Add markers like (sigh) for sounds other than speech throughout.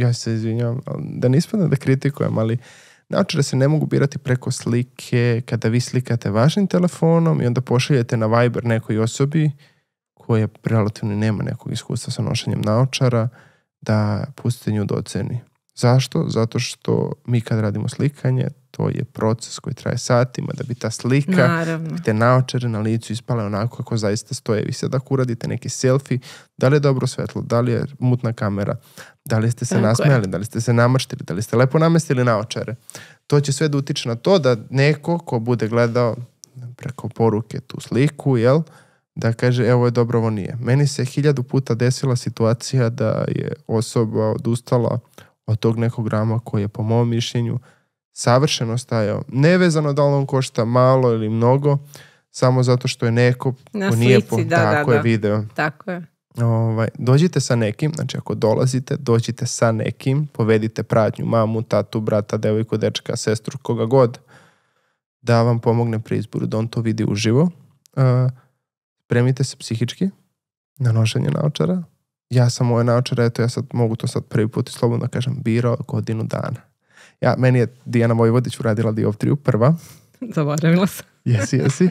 ja se izvinjam, da ne ispadne da kritikujem, ali da se ne mogu birati preko slike kada vi slikate vašim telefonom i onda pošaljete na Viber nekoj osobi koja relativno nema nekog iskustva sa nošenjem naočara da pustite nju do da oceni. Zašto? Zato što mi kad radimo slikanje to je proces koji traje satima da bi ta slika Naravno. te naočare na licu ispala onako kako zaista stoje. Vi sad ako uradite neki selfie, da li je dobro svetlo, da li je mutna kamera, da li ste se Tako nasmijali, da li ste se namrštili, da li ste lepo namestili naočare. To će sve da utiče na to da neko ko bude gledao preko poruke tu sliku, jel, da kaže evo je dobro, ovo nije. Meni se hiljadu puta desila situacija da je osoba odustala od tog nekog rama koji je po mom mišljenju savršeno stajao. Nevezano da li on košta malo ili mnogo, samo zato što je neko Na ko nije po, da, da tako da, je da. video. Tako je. Ovaj, dođite sa nekim, znači ako dolazite, dođite sa nekim, povedite pratnju, mamu, tatu, brata, devojku, dečka, sestru, koga god, da vam pomogne pri izboru, da on to vidi uživo. Uh, Spremite se psihički na nošenje naočara. Ja sam moje naočare, eto ja sad mogu to sad prvi put i slobodno da kažem, birao godinu dana. Ja, meni je Dijana Vojvodić uradila dioptriju prva. (laughs) Zaboravila sam. (laughs) Jesi, jesi.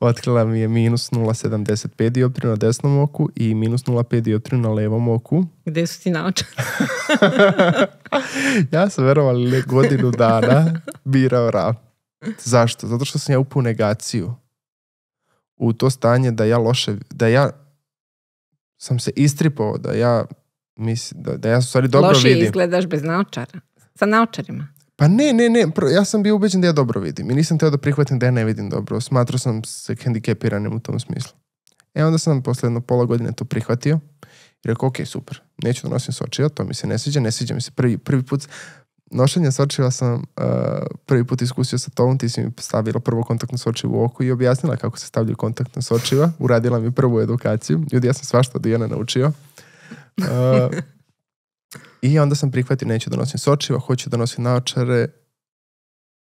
Otkrila mi je minus 0,75 dioptriju na desnom oku i minus 0,5 dioptriju na levom oku. Gde su ti naočari? (laughs) ja sam verovali da godinu dana birao rap. Zašto? Zato što sam ja upao negaciju u to stanje da ja loše, da ja sam se istripao, da ja mislim, da, da ja stvari dobro Loši vidim. Loše izgledaš bez naočara. Sa naočarima? Pa ne, ne, ne, ja sam bio ubeđen da ja dobro vidim i nisam teo da prihvatim da ja ne vidim dobro. Smatrao sam se hendikepiranim u tom smislu. E onda sam posle jedno pola godine to prihvatio i rekao, ok, super, neću da nosim sočiva, to mi se ne sviđa, ne sviđa mi se prvi, prvi put. Nošanja sočiva sam uh, prvi put iskusio sa tom, ti si mi stavila prvo kontaktno sočivo u oku i objasnila kako se stavljaju kontaktno sočiva, uradila mi prvu edukaciju, ljudi, ja sam svašta od Dijana naučio. Uh, (laughs) I onda sam prihvatio, neću da nosim sočiva, hoću da nosim naočare.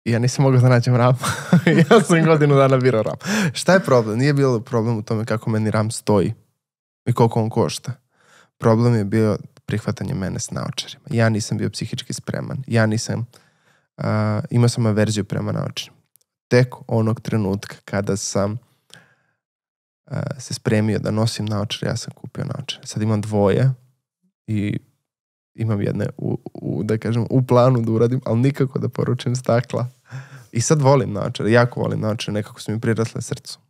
I ja nisam mogao da nađem ram. (laughs) ja sam godinu dana birao ram. Šta je problem? Nije bilo problem u tome kako meni ram stoji i koliko on košta. Problem je bio prihvatanje mene s naočarima. Ja nisam bio psihički spreman. Ja nisam, uh, imao sam averziju prema naočarima. Tek onog trenutka kada sam uh, se spremio da nosim naočare, ja sam kupio naočare. Sad imam dvoje i imam jedne, u, u, da kažem, u planu da uradim, ali nikako da poručim stakla. I sad volim načare, jako volim načare, nekako su mi prirasle srcu.